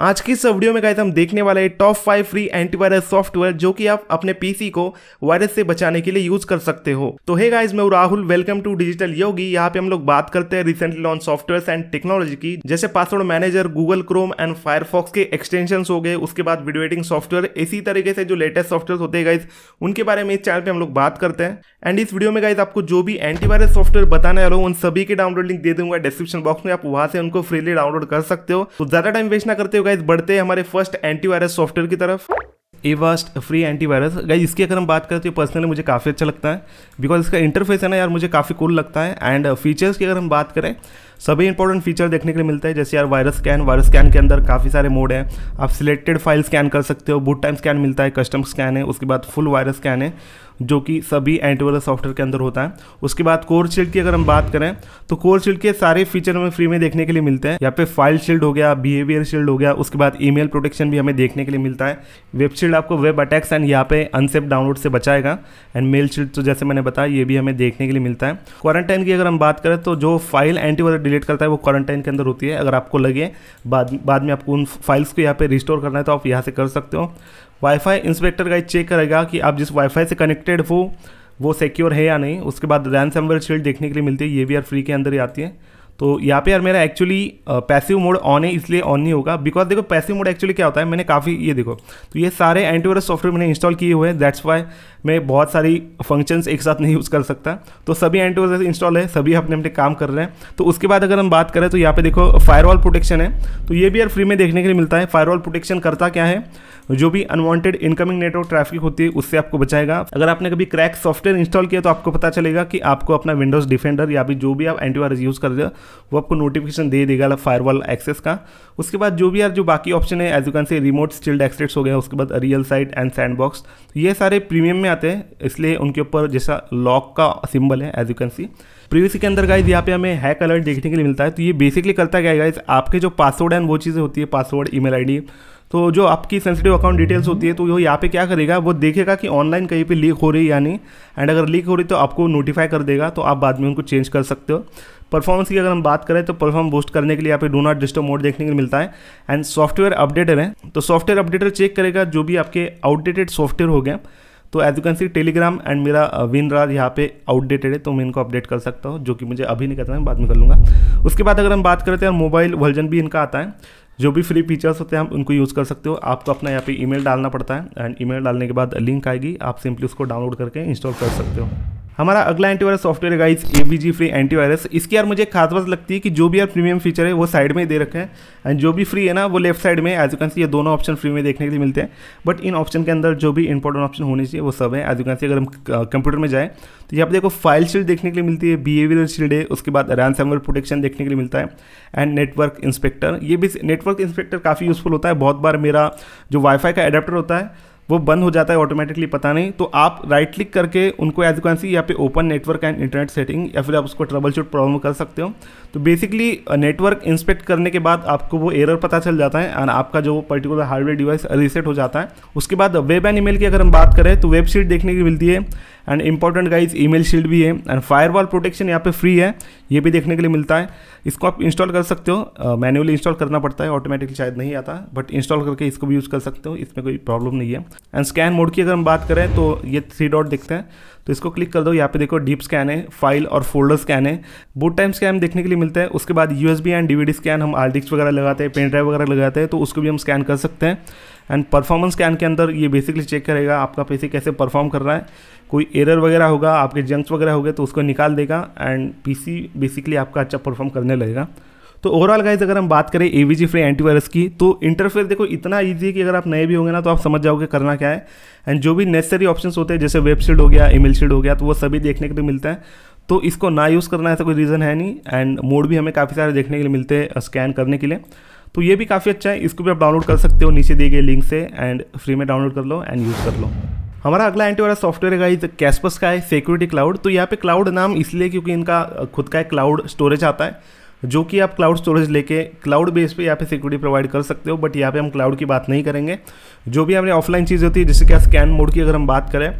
आज की इस वीडियो में गाइस हम देखने वाले हैं top five free antivirus software जो कि आप अपने पीसी को वायरस से बचाने के लिए यूज कर सकते हो तो हे गाइस मैं Rahul welcome to digital Yogi यहाँ पे हम लोग बात करते हैं recently launch software and technology की जैसे password manager Google Chrome and Firefox के एक्सटेंशन हो गए उसके बाद वीडियो एडिंग सॉफ्टवेयर इसी तरीके से जो लेटेस्ट सॉफ्टवेयर होते हैं गाइज उनके बारे में इस चैनल पर हम लोग बात करते हैं एंड इस वीडियो में गाइज आपको जो भी एंटीवायरस सॉफ्टवेयर बताने वाले उन सभी के डाउनलोड लिंक दे दूंगा डिस्क्रिप्शन बॉक्स में आप वहां से उनको फ्रीली डाउनलोड कर सकते हो तो ज्यादा टाइम वेस्ट ना करते हो गाइज बढ़ते हैं हमारे फर्स्ट एंटीवायरस सॉफ्टवेयर की तरफ एवास्ट फ्री एंटीवायरस गाइज इसकी अगर हम बात करें तो पर्सनली मुझे काफ़ी अच्छा लगता है बिकॉज इसका इंटरफेस है ना यार मुझे काफ़ी कूल लगता है एंड फीचर्स की अगर हम बात करें सभी इंपॉर्टेंट फीचर देखने के लिए मिलता है जैसे यार वायरस स्कैन वायरस स्कैन के अंदर काफ़ी सारे मोड हैं आप सिलेक्टेड फाइल स्कैन कर सकते हो बुट टाइम स्कैन मिलता है कस्टम स्कैन है उसके बाद फुल वायरस स्कैन है जो कि सभी एंटीवायरस सॉफ्टवेयर के अंदर होता है उसके बाद कोर शील्ड की अगर हम बात करें तो कोर शील्ड के सारे फीचर हमें फ्री में देखने के लिए मिलते हैं यहाँ पे फाइल शील्ड हो गया बिहेवियर शील्ड हो गया उसके बाद ईमेल प्रोटेक्शन भी हमें देखने के लिए मिलता है वेब शील्ड आपको वेब अटैक्स एंड यहाँ पे अनसेफ डाउनलोड से बचाएगा एंड मेल शील्ड तो जैसे मैंने बताया ये भी हमें देखने के लिए मिलता है क्वारंटाइन की अगर हम बात करें तो जो फाइल एंटीवायरस डिलीट करता है वो क्वारंटाइन के अंदर होती है अगर आपको लगे बाद बाद में आपको उन फाइल्स को यहाँ पे रिस्टोर करना है तो आप यहाँ से कर सकते हो वाईफाई इंस्पेक्टर का चेक करेगा कि आप जिस वाईफाई से कनेक्टेड हो वो सिक्योर है या नहीं उसके बाद रैन सेम्बर शील्ड देखने के लिए मिलती है ये भी यार फ्री के अंदर ही आती है तो यहाँ पे यार मेरा एक्चुअली पैसिव मोड ऑन है इसलिए ऑन नहीं होगा बिकॉज देखो पैसिव मोड एक्चुअली क्या होता है मैंने काफ़ी ये देखो तो ये सारे एंटीवायरस सॉफ्टवेयर मैंने इंस्टॉल किए हुए हैं दैट्स वाई मैं बहुत सारी फंक्शंस एक साथ नहीं यूज़ कर सकता तो सभी एंटीवायरस इंस्टॉल है सभी अपने अपने काम कर रहे हैं तो उसके बाद अगर हम बात करें तो यहाँ पे देखो फायरवॉल प्रोटेक्शन है तो ये भी यार फ्री में देखने के लिए मिलता है फायरवॉल प्रोटेक्शन करता क्या है जो भी अनवांटेड इनकमिंग नेटवर्क ट्रैफिक होती है उससे आपको बचाएगा अगर आपने कभी क्रैक सॉफ्टवेयर इंस्टॉल किया तो आपको पता चलेगा कि आपको अपना विंडोज डिफेंडर या भी जो भी आप एंटीवायरस यूज़ कर रहे हो वो आपको नोटिफिकेशन दे देगा फायरवॉल एक्सेस का उसके बाद जो भी यार जो बाकी ऑप्शन है as you can see remote stilled accesses हो गया उसके बाद real site and sandbox ये सारे प्रीमियम में आते हैं इसलिए उनके ऊपर जैसा लॉक का सिंबल है as you can see privacy के अंदर गाइज यहाँ पे हमें हैक अलर्ट देखने के लिए मिलता है तो ये बेसिकली करता क्या है गाइज आपके जो पासवर्ड है वो चीज़ें होती है पासवर्ड ईमेल आईडी तो जो आपकी सेंसिटिव अकाउंट डिटेल्स होती है तो वो यहाँ पे क्या करेगा वो देखेगा कि ऑनलाइन कहीं पे लीक हो रही है या नहीं एंड अगर लीक हो रही तो आपको नोटिफाई कर देगा तो आप बाद में उनको चेंज कर सकते हो परफॉर्मेंस की अगर हम बात करें तो परफॉर्म बूस्ट करने के लिए यहाँ पे डो नॉट डिस्टर्ब मोड देखने को मिलता है एंड सॉफ्टवेयर अपडेटर है तो सॉफ्टवेयर अपडेटर चेक करेगा जो भी आपके आउटडेटेड सॉफ्टवेयर हो गए तो as you can see Telegram and मेरा विन राज यहाँ पे आउटडेटेड है तो मैं इनको अपडेट कर सकता हूँ जो कि मुझे अभी नहीं करना है बाद में कर लूँगा उसके बाद अगर हम बात करें तो यार मोबाइल वर्जन भी इनका आता है जो भी फ्री फीचर्स होते हैं आप उनको यूज़ कर सकते हो आपको अपना यहाँ पे ईमेल डालना पड़ता है एंड ईमेल डालने के बाद लिंक आएगी आप सिंपली उसको डाउनलोड करके इंस्टॉल कर सकते हो हमारा अगला antivirus software guys A V G free antivirus इसकी यार मुझे खास बात लगती है कि जो भी यार प्रीमियम फीचर है वो साइड में दे रखे हैं एंड जो भी फ्री है ना वो लेफ्ट साइड में एज यू कैन सी ये दोनों ऑप्शन फ्री में देखने के लिए मिलते हैं बट इन ऑप्शन के अंदर जो भी इंपॉर्टेंट ऑप्शन होने चाहिए वो सब है एज यू कैन सी अगर हम कंप्यूटर में जाए तो यहाँ पर देखो फाइल शील्ड देखने के लिए मिलती है बिहेवियर शील्ड है उसके बाद रैन रैनसमर प्रोटेक्शन देखने के लिए मिलता है एंड नेटवर्क इंस्पेक्टर ये भी नेटवर्क इंस्पेक्टर काफ़ी यूजफुल होता है बहुत बार मेरा जो वाईफाई का एडेप्टर होता है वो बंद हो जाता है ऑटोमेटिकली पता नहीं तो आप राइट क्लिक करके उनको एज यू कैन सी यहाँ पे open network and internet setting या फिर आप उसको ट्रबल शूट प्रॉब्लम कर सकते हो तो बेसिकली नेटवर्क इंस्पेक्ट करने के बाद आपको वो एरर पता चल जाता है एंड आपका जो पर्टिकुलर हार्डवेयर डिवाइस रिसेट हो जाता है उसके बाद वेब एंड ईमेल की अगर हम बात करें तो वेबसाइट देखने की मिलती है and important guys email shield भी है एंड फायरवॉल प्रोटेक्शन यहाँ पे फ्री है ये भी देखने के लिए मिलता है इसको आप इंस्टॉल कर सकते हो मैनुअली इंस्टॉल करना पड़ता है ऑटोमेटिकली शायद नहीं आता बट इंस्टॉल करके इसको भी यूज़ कर सकते हो इसमें कोई प्रॉब्लम नहीं है एंड स्कैन मोड की अगर हम बात करें तो ये थ्री डॉट दिखते हैं तो इसको क्लिक कर दो यहाँ पे देखो डीप स्कैन है फाइल और फोल्डर स्कैन है बूट टाइम स्कैन देखने के लिए मिलता है उसके बाद यू एंड डीवीडी स्कैन हम आर वगैरह लगाते हैं पेन ड्राइव वगैरह लगाते हैं तो उसको भी हम स्कैन कर सकते हैं एंड परफॉर्मेंस स्कैन के अंदर ये बेसिकली चेक करेगा आपका पीसी कैसे परफॉर्म कर रहा है कोई एरर वगैरह होगा आपके जंक्स वगैरह हो गए तो उसको निकाल देगा एंड पी बेसिकली आपका अच्छा परफॉर्म करने लगेगा तो ओवरऑल गाइज अगर हम बात करें एवीजी फ्री एंटीवायरस की तो इंटरफेस देखो इतना ईजी है कि अगर आप नए भी होंगे ना तो आप समझ जाओगे करना क्या है एंड जो भी नेसेसरी ऑप्शन होते हैं जैसे वेबशील्ड हो गया ईमेल शीड हो गया तो वो सभी देखने के लिए मिलता है तो इसको ना यूज़ करना ऐसा कोई रीज़न है नहीं एंड मोड भी हमें काफ़ी सारे देखने के लिए मिलते हैं स्कैन करने के लिए तो ये भी काफ़ी अच्छा है इसको भी आप डाउनलोड कर सकते हो नीचे दिए गए लिंक से एंड फ्री में डाउनलोड कर लो एंड यूज़ कर लो हमारा अगला एंटीवायरस सॉफ्टवेयर है गाइज कैसपस का है सिक्योरिटी क्लाउड तो यहाँ पे क्लाउड नाम इसलिए क्योंकि इनका खुद का एक क्लाउड स्टोरेज आता है जो कि आप क्लाउड स्टोरेज लेके क्लाउड बेस पे यहाँ पे सिक्योरिटी प्रोवाइड कर सकते हो बट यहाँ पे हम क्लाउड की बात नहीं करेंगे जो भी हमारी ऑफलाइन चीज़ होती है जैसे कि स्कैन मोड की अगर हम बात करें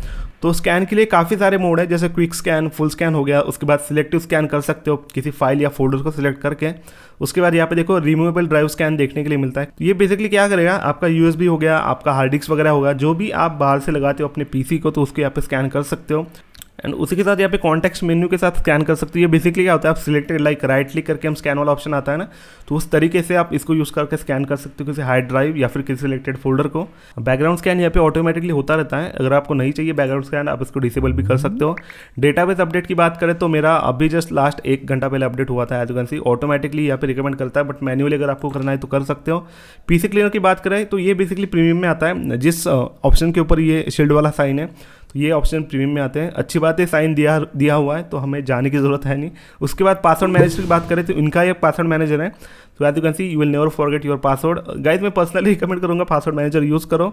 तो स्कैन के लिए काफ़ी सारे मोड है जैसे क्विक स्कैन फुल स्कैन हो गया उसके बाद सिलेक्टिव स्कैन कर सकते हो किसी फाइल या फोल्डर को सिलेक्ट करके उसके बाद यहाँ पे देखो रिमूवेबल ड्राइव स्कैन देखने के लिए मिलता है तो ये बेसिकली क्या करेगा आपका यू हो गया आपका हार्ड डिस्क वगैरह होगा जो भी आप बाहर से लगाते हो अपने पी को तो उसको यहाँ पे स्कैन कर सकते हो एंड उसी के साथ यहाँ पे कॉन्टेक्स्ट मेन्यू के साथ स्कैन कर सकते हो ये बेसिकली क्या होता है आप सिलेक्टेड लाइक राइट क्लिक करके हम स्कैन वाला ऑप्शन आता है ना तो उस तरीके से आप इसको यूज़ करके स्कैन कर सकते हो किसी हार्ड ड्राइव या फिर किसी सिलेक्टेड फोल्डर को बैकग्राउंड स्कैन यहाँ पे ऑटोमेटिकली होता रहता है अगर आपको नहीं चाहिए बैकग्राउंड स्कैन आप इसको डिसेबल भी कर हम्म। सकते हो डेटाबेस अपडेट की बात करें तो मेरा अभी जस्ट लास्ट एक घंटा पहले अपडेट हुआ था एज कैन सी ऑटोमेटिकली यहाँ पे रिकमेंड करता है बट मैनुअली अगर आपको करना है तो कर सकते हो पीसी क्लीनर की बात करें तो ये बेसिकली प्रीमियम में आता है जिस ऑप्शन uh, के ऊपर ये शील्ड वाला साइन है तो ये ऑप्शन प्रीमियम में आते हैं अच्छी बात है साइन दिया दिया हुआ है तो हमें जाने की ज़रूरत है नहीं उसके बाद पासवर्ड मैनेजर की बात करें तो इनका ये पासवर्ड मैनेजर है तो as you can see you will never forget your password guys मैं पर्सनली रिकमेंड करूँगा पासवर्ड मैनेजर यूज़ करो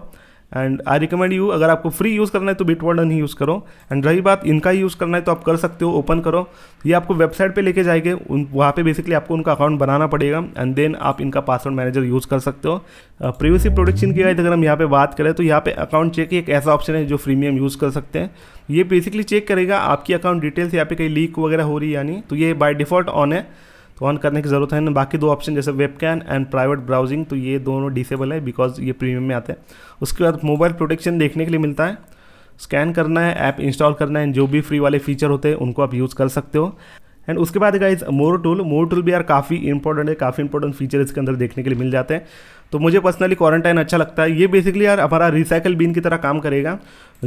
एंड आई रिकमेंड यू अगर आपको फ्री यूज़ करना है तो बिट वर्डन ही यूज़ करो एंड रही बात इनका यूज़ करना है तो आप कर सकते हो ओपन करो ये आपको वेबसाइट पे लेके जाएंगे उन वहाँ पे बेसिकली आपको उनका अकाउंट बनाना पड़ेगा एंड देन आप इनका पासवर्ड मैनेजर यूज़ कर सकते हो प्रिवेसी uh, प्रोडक्शन की अगर हम यहाँ पर बात करें तो यहाँ पर अकाउंट चेक एक ऐसा ऑप्शन है जो फ्रीमियम यूज़ कर सकते हैं ये बेसिकली चेक करेगा आपकी अकाउंट डिटेल्स यहाँ पे कहीं लीक वगैरह हो रही है यानी तो ये बाई डिफ़ॉल्ट ऑन है तो ऑन करने की ज़रूरत है ना बाकी दो ऑप्शन जैसे webcam and private browsing तो ये दोनों डिसेबल है बिकॉज ये प्रीमियम में आते हैं उसके बाद मोबाइल प्रोटेक्शन देखने के लिए मिलता है स्कैन करना है ऐप इंस्टॉल करना है जो भी फ्री वाले फीचर होते हैं उनको आप यूज़ कर सकते हो एंड उसके बाद guys more tool more tool भी यार काफ़ी इंपॉर्टेंट है काफ़ी इंपॉर्टेंट फीचर इसके अंदर देखने के लिए मिल जाते हैं तो मुझे पर्सनली क्वारंटाइन अच्छा लगता है ये बेसिकली यार हमारा रिसाइकल बीन की तरह काम करेगा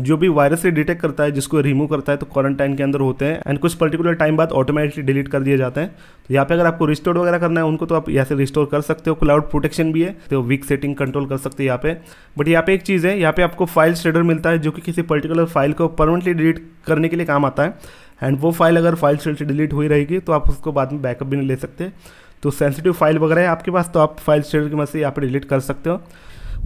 जो भी वायरस से डिटेक्ट करता है जिसको रिमूव करता है तो क्वारंटाइन के अंदर होते हैं एंड कुछ पर्टिकुलर टाइम बाद ऑटोमेटिकली डिलीट कर दिए जाते हैं तो यहाँ पे अगर आपको रिस्टोर वगैरह करना है उनको तो आप यहाँ से रिस्टोर कर सकते हो क्लाउड प्रोटेक्शन भी है तो वीक सेटिंग कंट्रोल कर सकते हो यहाँ पे बट यहाँ पे एक चीज़ है यहाँ पे आपको फाइल शेडर मिलता है जो कि किसी पर्टिकुलर फाइल को परमानेंटली डिलीट करने के लिए काम आता है एंड वो फाइल अगर फाइल शेल से डिलीट हुई रहेगी तो आप उसको बाद में बैकअप भी नहीं ले सकते तो सेंसिटिव फाइल वगैरह है आपके पास तो आप फाइल शेल की मदद से यहाँ पर डिलीट कर सकते हो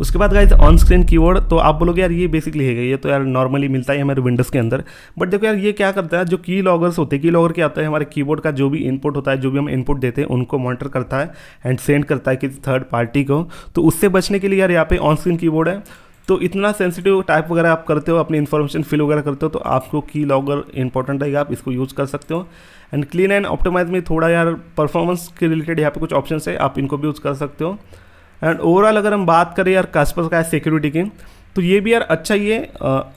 उसके बाद गाइज ऑन स्क्रीन कीबोर्ड तो आप बोलोगे यार ये बेसिकली है ये तो यार नॉर्मली मिलता है हमारे विंडोज़ के अंदर बट देखो यार ये क्या करता है जो की लॉगर्स होते हैं की लॉगर क्या होता है हमारे कीबोर्ड का जो भी इनपुट होता है जो भी हम इनपुट देते हैं उनको मॉनिटर करता है एंड सेंड करता है किसी थर्ड पार्टी को तो उससे बचने के लिए यार यहाँ पे ऑन स्क्रीन कीबोर्ड है तो इतना सेंसिटिव टाइप वगैरह आप करते हो अपनी इन्फॉर्मेशन फिल वगैरह करते हो तो आपको की लॉगर इंपॉर्टेंट रहेगा आप इसको यूज़ कर सकते हो एंड क्लीन एंड ऑप्टिमाइज में थोड़ा यार परफॉर्मेंस के रिलेटेड यहाँ पे कुछ ऑप्शन है आप इनको भी यूज़ कर सकते हो एंड ओवरऑल अगर हम बात करें यार कास्पर्स का सिक्योरिटी की तो ये भी यार अच्छा ही है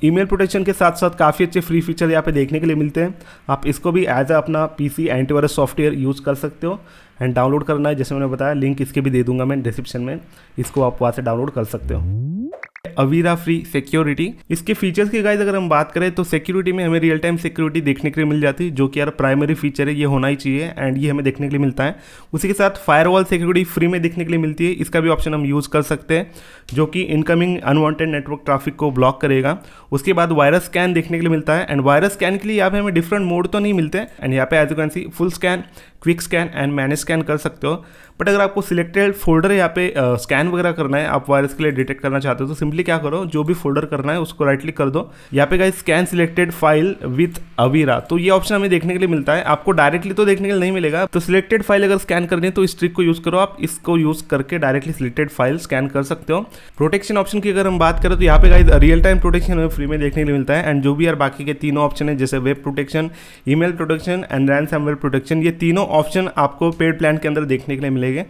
ईमेल प्रोटेक्शन के साथ साथ काफ़ी अच्छे फ्री फीचर यहाँ पे देखने के लिए मिलते हैं आप इसको भी एज अ अपना पीसी एंटीवायरस सॉफ्टवेयर यूज़ कर सकते हो एंड डाउनलोड करना है जैसे मैंने बताया लिंक इसके भी दे दूंगा मैं डिस्क्रिप्शन में इसको आप वहाँ से डाउनलोड कर सकते हो अवीरा फ्री सिक्योरिटी इसके फीचर्स की गाइज अगर हम बात करें तो सिक्योरिटी में हमें रियल टाइम सिक्योरिटी देखने के लिए मिल जाती है जो कि यार प्राइमरी फीचर है ये होना ही चाहिए एंड ये हमें देखने के लिए मिलता है उसी के साथ फायरवॉल सिक्योरिटी फ्री में देखने के लिए मिलती है इसका भी ऑप्शन हम यूज़ कर सकते हैं जो कि इनकमिंग अनवॉन्टेड नेटवर्क ट्राफिक को ब्लॉक करेगा उसके बाद वायरस स्कैन देखने के लिए मिलता है एंड वायरस स्कैन के लिए यहाँ पे हमें डिफरेंट मोड तो नहीं मिलते एंड यहाँ पे as you can see full scan quick scan and manage scan कर सकते हो बट अगर आपको सिलेक्टेड फोल्डर यहाँ पे स्कैन uh, वगैरह करना है आप वायरस के लिए डिटेक्ट करना चाहते हो तो सिंपली क्या करो जो भी फोल्डर करना है उसको राइट क्लिक कर दो यहाँ पे guys scan selected file with Avira तो ये ऑप्शन हमें देखने के लिए मिलता है आपको डायरेक्टली तो देखने के लिए नहीं मिलेगा तो सिलेक्टेड फाइल अगर स्कैन करनी है तो इस ट्रिक को यूज करो आप इसको यूज करके डायरेक्टली सिलेक्टेड फाइल स्कैन कर सकते हो प्रोटेक्शन ऑप्शन की अगर हम बात करें तो यहाँ पे गाइज रियल टाइम प्रोटेक्शन हमें फ्री में देखने के लिए मिलता है एंड जो भी यार बाकी के तीनों ऑप्शन है जैसे web protection email protection and रैंड प्रोटेक्शन ये तीनों ऑप्शन आपको पेड प्लान के अंदर देखने के लिए मिलेंगे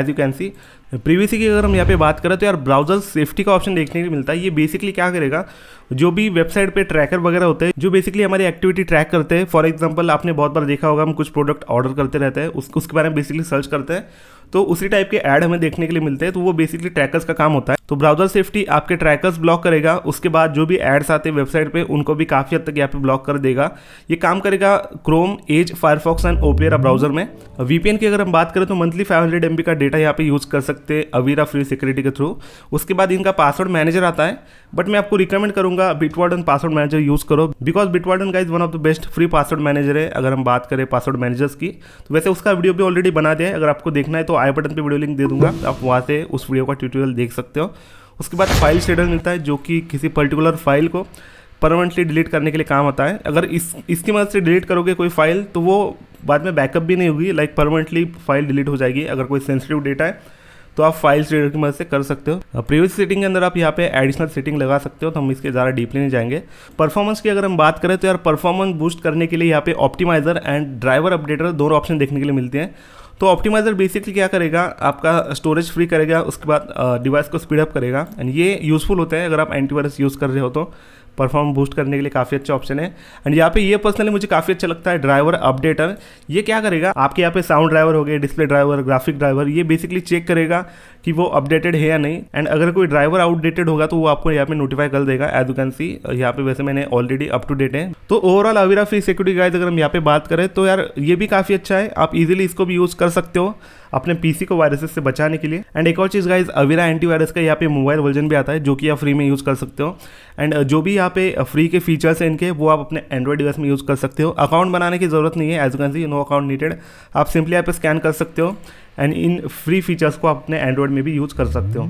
as you can see privacy की अगर हम यहाँ पे बात करें तो यार ब्राउजर सेफ्टी का ऑप्शन देखने को मिलता है ये बेसिकली क्या करेगा जो भी वेबसाइट पे ट्रैकर वगैरह होते हैं जो बेसिकली हमारी एक्टिविटी ट्रैक करते हैं फॉर एग्जांपल आपने बहुत बार देखा होगा हम कुछ प्रोडक्ट ऑर्डर करते रहते हैं उस, उसके बारे में बेसिकली सर्च करते हैं तो उसी टाइप के ऐड हमें देखने के लिए मिलते हैं तो वो बेसिकली ट्रैकर्स का काम होता है तो ब्राउजर सेफ्टी आपके ट्रैकर्स ब्लॉक करेगा उसके बाद जो भी एड्स आते हैं वेबसाइट पर उनको भी काफ़ी हद तक यहाँ पे ब्लॉक कर देगा ये काम करेगा Chrome Edge Firefox and Opera browser में वीपीएन की अगर हम बात करें तो मंथली फाइव हंड्रेड का डेटा यहाँ पे यूज़ कर सकते सकते अवीरा फ्री सिक्योरिटी के थ्रू उसके बाद इनका पासवर्ड मैनेजर आता है बट मैं आपको रिकमेंड करूंगा बिटवार्डन पासवर्ड मैनेजर यूज़ करो because Bitwarden is one of the best free password manager है अगर हम बात करें पासवर्ड मैनेजर्स की तो वैसे उसका वीडियो भी ऑलरेडी बना दिया है अगर आपको देखना है तो आई बटन पर वीडियो लिंक दे दूंगा आप वहाँ से उस वीडियो का ट्यूटोरियल देख सकते हो उसके बाद फाइल शेडर मिलता है जो कि किसी पर्टिकुलर फाइल को परमानेंटली डिलीट करने के लिए काम आता है अगर इस इसकी मदद से डिलीट करोगे कोई फाइल तो वो बाद में बैकअप भी नहीं होगी लाइक परमानेंटली फाइल डिलीट हो जाएगी अगर कोई सेंसिटिव डेटा है तो आप फाइल रीडर की मदद से कर सकते हो प्रीवियस सेटिंग के अंदर आप यहाँ पे एडिशनल सेटिंग लगा सकते हो तो हम इसके ज़्यादा डीपली नहीं जाएंगे परफॉर्मेंस की अगर हम बात करें तो यार परफॉर्मेंस बूस्ट करने के लिए यहाँ पे ऑप्टिमाइजर एंड ड्राइवर अपडेटर दोनों ऑप्शन देखने के लिए मिलते हैं तो ऑप्टिमाइजर बेसिकली क्या करेगा आपका स्टोरेज फ्री करेगा उसके बाद डिवाइस को स्पीड अप करेगा एंड ये यूज़फुल होता है अगर आप एंटीवायरस यूज़ कर रहे हो तो परफॉर्म बूस्ट करने के लिए काफ़ी अच्छा ऑप्शन है एंड यहाँ पे ये पर्सनली मुझे काफ़ी अच्छा लगता है ड्राइवर अपडेटर ये क्या करेगा आपके यहाँ पे साउंड ड्राइवर हो गए डिस्प्ले ड्राइवर ग्राफिक ड्राइवर ये बेसिकली चेक करेगा कि वो अपडेटेड है या नहीं एंड अगर कोई ड्राइवर आउटडेटेड होगा तो वो आपको यहाँ पे नोटिफाई कर देगा एज यू कैन सी यहाँ पे वैसे मैंने ऑलरेडी अप टू डेट है तो overall Avira free security guide अगर हम यहाँ पे बात करें तो यार ये भी काफ़ी अच्छा है आप इजिली इसको भी यूज़ कर सकते हो अपने पीसी को वायरसेस से बचाने के लिए एंड एक और चीज़ गाइज एंटी एंटीवायरस का यहाँ पे मोबाइल वर्जन भी आता है जो कि आप फ्री में यूज़ कर सकते हो एंड जो भी यहाँ पे फ्री के फीचर्स हैं इनके वो आप अपने एंड्रॉइड डिवाइस में यूज़ कर सकते हो अकाउंट बनाने की जरूरत नहीं है as you can see no account needed आप सिंपली यहाँ पे स्कैन कर सकते हो एंड इन फ्री फीचर्स को आप अपने एंड्रॉयड में भी यूज़ कर सकते हो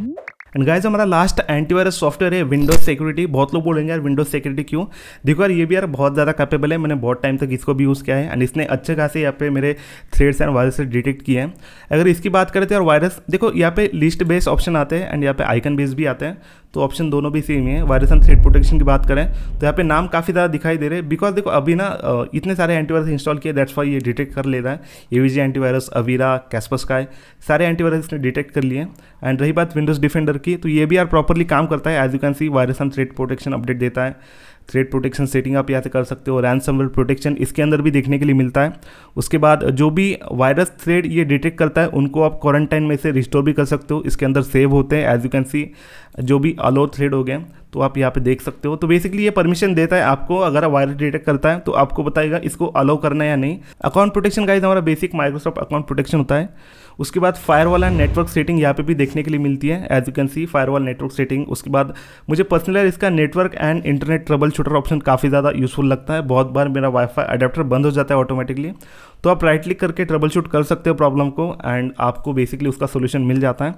एंड गाइज हमारा लास्ट एंटीवायरस सॉफ्टवेयर है विंडोज सिक्योरिटी बहुत लोग बोलेंगे यार विंडोज सिक्योरिटी क्यों देखो यार ये भी यार बहुत ज़्यादा कैपेबल है मैंने बहुत टाइम तक इसको भी यूज़ किया है एंड इसने अच्छे खासे यहाँ पे मेरे थ्रेड्स एंड वायरस डिटेक्ट किए हैं अगर इसकी बात करें तो यार वायरस देखो यहाँ पे लिस्ट बेस्ड ऑप्शन आते हैं एंड यहाँ पे आइकन बेस्ड भी आते हैं तो ऑप्शन दोनों भी सेम है वायरस एंड थ्रेट प्रोटेक्शन की बात करें तो यहाँ पे नाम काफ़ी ज़्यादा दिखाई दे रहे हैं बिकॉज देखो अभी ना इतने सारे एंटीवायरस इंस्टॉल किए दैट्स वाई ये डिटेक्ट कर ले रहा है एवीजी एंटीवायरस अवीरा कैस्पस सारे एंटीवायरस ने डिटेक्ट कर लिए एंड रही बात विंडोज़ डिफेंडर की तो ये भी यार प्रॉपरली काम करता है as you can see virus and threat protection update देता है थ्रेड प्रोटेक्शन सेटिंग आप यहाँ से कर सकते हो रैनसमवेयर प्रोटेक्शन इसके अंदर भी देखने के लिए मिलता है उसके बाद जो भी वायरस थ्रेड ये डिटेक्ट करता है उनको आप क्वारंटाइन में से रिस्टोर भी कर सकते हो इसके अंदर सेव होते हैं एज यू कैन सी जो भी अलो थ्रेड हो गए तो आप यहाँ पे देख सकते हो तो बेसिकली ये परमिशन देता है आपको अगर वायरस डिटेक्ट करता है तो आपको बताएगा इसको अलाउ करना या नहीं अकाउंट प्रोटेक्शन का हमारा बेसिक माइक्रोसॉफ्ट अकाउंट प्रोटेक्शन होता है उसके बाद वाल एंड नेटवर्क सेटिंग यहाँ पे भी देखने के लिए मिलती है as you can see firewall network setting उसके बाद मुझे पर्सनली इसका network and internet troubleshooter option काफ़ी ज़्यादा यूजफुल लगता है बहुत बार मेरा वाईफाई अडेप्टर बंद हो जाता है ऑटोमेटिकली तो आप राइट क्लिक करके ट्रबल शूट कर सकते हो प्रॉब्लम को एंड आपको बेसिकली उसका सोल्यूशन मिल जाता है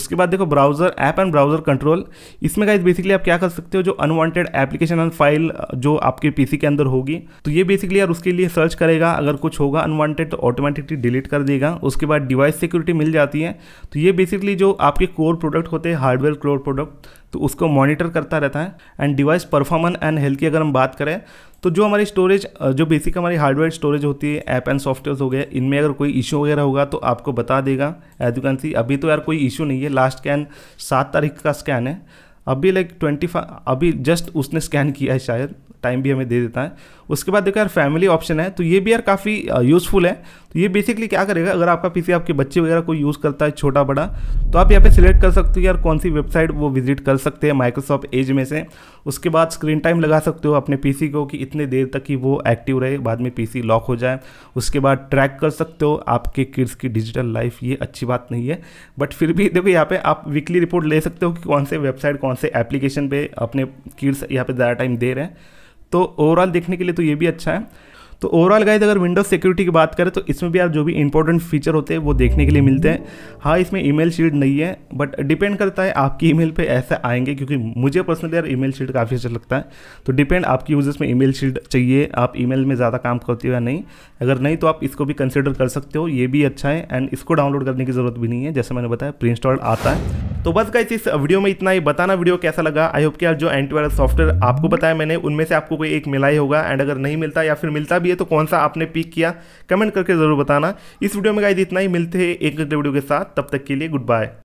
उसके बाद देखो browser app and browser control इसमें गाइज बेसिकली आप क्या क्या कर सकते हो जो अनवांटेड एप्लीकेशन फाइल जो आपके पीसी के अंदर होगी तो ये बेसिकली यार उसके लिए सर्च करेगा अगर कुछ होगा अनवांटेड तो ऑटोमेटिकली डिलीट कर देगा उसके बाद डिवाइस सिक्योरिटी मिल जाती है तो ये बेसिकली जो आपके कोर प्रोडक्ट होते हैं हार्डवेयर कोर प्रोडक्ट तो उसको मॉनिटर करता रहता है and device performance and health की अगर हम बात करें तो जो हमारी स्टोरेज जो बेसिक हमारी हार्डवेयर स्टोरेज होती है ऐप एंड सॉफ्टवेयर हो गए इनमें अगर कोई इशू वगैरह होगा तो आपको बता देगा एज यू कैन सी अभी तो यार कोई इशू नहीं है लास्ट स्कैन सात तारीख का स्कैन है अभी लाइक ट्वेंटी अभी जस्ट उसने स्कैन किया है शायद टाइम भी हमें दे देता है उसके बाद देखो यार फैमिली ऑप्शन है तो ये भी यार काफ़ी यूज़फुल है तो ये बेसिकली क्या करेगा अगर आपका पीसी आपके बच्चे वगैरह कोई यूज़ करता है छोटा बड़ा तो आप यहाँ पे सिलेक्ट कर सकते हो यार कौन सी वेबसाइट वो विजिट कर सकते हैं माइक्रोसॉफ्ट एज में से उसके बाद स्क्रीन टाइम लगा सकते हो अपने पी को कि इतने देर तक कि वो एक्टिव रहे बाद में पी लॉक हो जाए उसके बाद ट्रैक कर सकते हो आपके किड्स की डिजिटल लाइफ ये अच्छी बात नहीं है बट फिर भी देखो यहाँ पे आप वीकली रिपोर्ट ले सकते हो कि कौन से वेबसाइट कौन से एप्लीकेशन पर अपने किड्स यहाँ पे ज़्यादा टाइम दे रहे हैं तो ओवरऑल देखने के लिए तो ये भी अच्छा है तो ओवरऑल गाइज अगर विंडोज सिक्योरिटी की बात करें तो इसमें भी आप जो भी इंपॉर्टेंट फीचर होते हैं वो देखने के लिए मिलते हैं हाँ इसमें ईमेल शील्ड नहीं है बट डिपेंड करता है आपकी ईमेल पे ऐसे आएंगे क्योंकि मुझे पर्सनली यार ईमेल शील्ड काफ़ी अच्छा लगता है तो डिपेंड आपकी यूजर्स में ईमेल शील्ड चाहिए आप ईमेल में ज़्यादा काम करते हो या नहीं अगर नहीं तो आप इसको भी कंसिडर कर सकते हो ये भी अच्छा है एंड इसको डाउनलोड करने की ज़रूरत भी नहीं है जैसे मैंने बताया प्री इंस्टॉल्ड आता है तो बस गाइस इस वीडियो में इतना ही बताना वीडियो कैसा लगा आई होप कि यार जो एंटीवायरस सॉफ्टवेयर आपको बताया मैंने उनमें से आपको कोई एक मिला ही होगा एंड अगर नहीं मिलता या फिर मिलता भी है तो कौन सा आपने पिक किया कमेंट करके ज़रूर बताना इस वीडियो में गाइज इतना ही मिलते हैं एक वीडियो के साथ तब तक के लिए गुड बाय